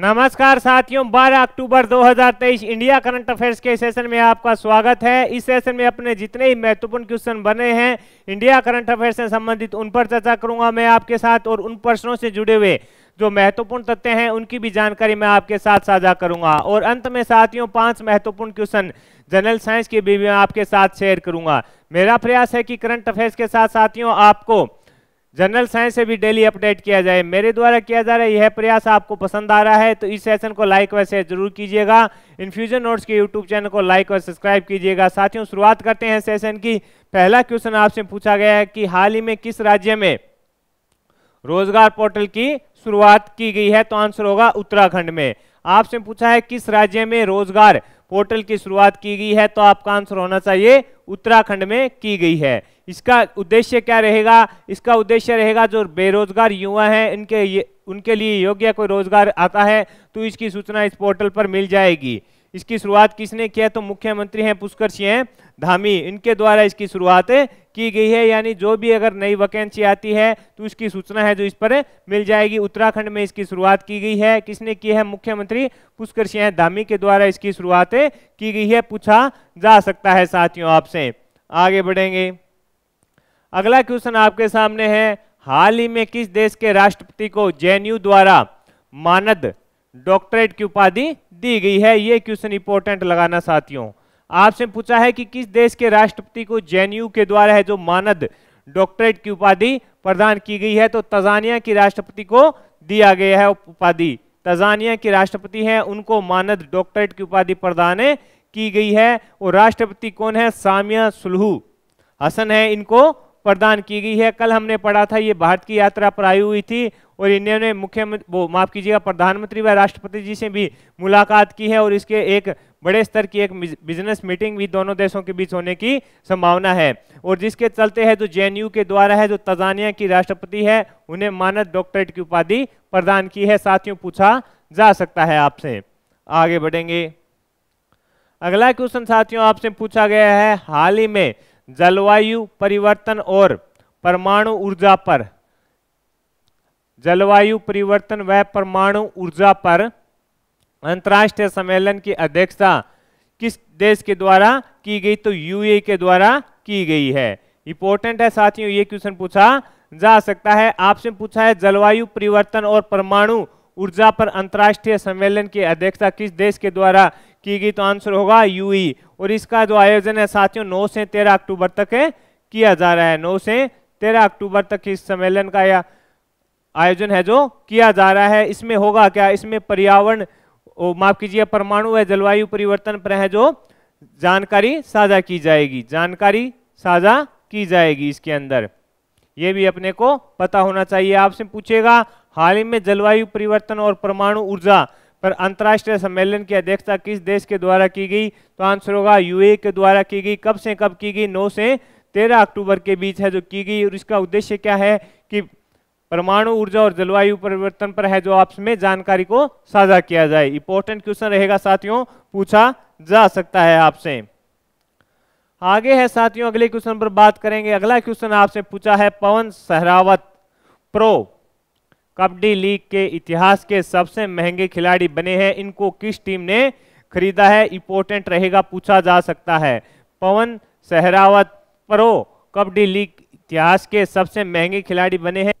नमस्कार साथियों 12 अक्टूबर 2023 इंडिया करंट अफेयर्स के सेशन में आपका स्वागत है इस सेशन में अपने जितने ही महत्वपूर्ण क्वेश्चन बने हैं इंडिया करंट अफेयर्स से संबंधित उन पर चर्चा करूंगा मैं आपके साथ और उन प्रश्नों से जुड़े हुए जो महत्वपूर्ण तथ्य हैं उनकी भी जानकारी मैं आपके साथ साझा करूंगा और अंत में साथियों पांच महत्वपूर्ण क्वेश्चन जनरल साइंस के भी मैं आपके साथ शेयर करूंगा मेरा प्रयास है कि करंट अफेयर्स के साथ साथियों आपको जनरल साइंस से भी डेली अपडेट किया जाए मेरे द्वारा किया जा रहा है यह प्रयास आपको पसंद आ रहा है तो इस सेशन को लाइक व शेयर जरूर कीजिएगा इन्फ्यूजन नोट्स के यूट्यूब चैनल को लाइक और सब्सक्राइब कीजिएगा साथियों शुरुआत करते हैं सेशन की पहला क्वेश्चन आपसे पूछा गया है कि हाल ही में किस राज्य में रोजगार पोर्टल की शुरुआत की गई है तो आंसर होगा उत्तराखंड में आपसे पूछा है किस राज्य में रोजगार पोर्टल की शुरुआत की गई है तो आपका आंसर होना चाहिए उत्तराखंड में की गई है इसका उद्देश्य क्या रहेगा इसका उद्देश्य रहेगा जो बेरोजगार युवा हैं इनके उनके लिए योग्य कोई रोजगार आता है तो इसकी सूचना इस पोर्टल पर मिल जाएगी इसकी शुरुआत किसने किया तो मुख्यमंत्री हैं पुष्कर सिंह धामी इनके द्वारा इसकी शुरुआत की गई है यानी जो भी अगर नई वैकेंसी आती है तो इसकी सूचना है जो इस पर मिल जाएगी उत्तराखंड में इसकी शुरुआत की गई है किसने की है मुख्यमंत्री पुष्कर सिंह धामी के द्वारा इसकी शुरुआत की गई है पूछा जा सकता है साथियों आपसे आगे बढ़ेंगे अगला क्वेश्चन आपके सामने है हाल ही में किस देश के राष्ट्रपति को जेएनयू द्वारा मानद डॉक्टरेट की उपाधि दी गई है ये क्वेश्चन इंपॉर्टेंट लगाना साथियों आपसे पूछा है कि किस देश के राष्ट्रपति को जेएनयू के द्वारा है जो मानद डॉक्टरेट की उपाधि प्रदान की गई है तो तजानिया की राष्ट्रपति को दिया गया है उपाधि तजानिया की राष्ट्रपति हैं उनको मानद डॉक्टरेट की उपाधि प्रदान की गई है और राष्ट्रपति कौन है सामिया सुलहू हसन है इनको प्रदान की गई है कल हमने पढ़ा था ये भारत की यात्रा पर आई हुई थी और इन्होंने मुख्यमंत्री वो माफ कीजिएगा प्रधानमंत्री व राष्ट्रपति जी से भी मुलाकात की है और इसके एक बड़े स्तर की एक बिजनेस मीटिंग भी दोनों देशों के बीच होने की संभावना है और जिसके चलते है जो जे के द्वारा है जो तजानिया की राष्ट्रपति है उन्हें मानद डॉक्टरेट की उपाधि प्रदान की है साथियों पूछा जा सकता है आपसे आगे बढ़ेंगे अगला क्वेश्चन साथियों आपसे पूछा गया है हाल ही में जलवायु परिवर्तन और परमाणु ऊर्जा पर जलवायु परिवर्तन व परमाणु ऊर्जा पर अंतर्राष्ट्रीय सम्मेलन की अध्यक्षता किस देश के द्वारा की गई तो यूए के द्वारा की गई है इंपॉर्टेंट है साथियों ये क्वेश्चन पूछा जा सकता है आपसे पूछा है जलवायु परिवर्तन और परमाणु ऊर्जा पर अंतर्राष्ट्रीय सम्मेलन की अध्यक्षता किस देश के द्वारा की गई तो आंसर होगा यूई e. और इसका जो आयोजन है साथियों नौ से तेरह अक्टूबर तक किया जा रहा है नौ से तेरह अक्टूबर तक इस सम्मेलन का या आयोजन है जो किया जा रहा है इसमें होगा क्या इसमें पर्यावरण माफ कीजिए परमाणु है जलवायु परिवर्तन पर है जो जानकारी साझा की जाएगी जानकारी साझा की जाएगी इसके अंदर ये भी अपने को पता होना चाहिए आपसे पूछेगा हाल ही में जलवायु परिवर्तन और परमाणु ऊर्जा पर अंतर्राष्ट्रीय सम्मेलन की अध्यक्षता किस देश के द्वारा की गई तो आंसर होगा यूए के द्वारा की गई कब से कब की गई नौ से तेरह अक्टूबर के बीच है जो की गई और इसका उद्देश्य क्या है कि परमाणु ऊर्जा और जलवायु परिवर्तन पर है जो आपस में जानकारी को साझा किया जाए इंपॉर्टेंट क्वेश्चन रहेगा साथियों पूछा जा सकता है आपसे आगे है साथियों अगले क्वेश्चन पर बात करेंगे अगला क्वेश्चन आपसे पूछा है पवन सहरावत प्रो कबड्डी लीग के इतिहास के सबसे महंगे खिलाड़ी बने हैं इनको किस टीम ने खरीदा है इंपोर्टेंट रहेगा पूछा जा सकता है पवन सहरावत प्रो कबड्डी लीग इतिहास के सबसे महंगे खिलाड़ी बने हैं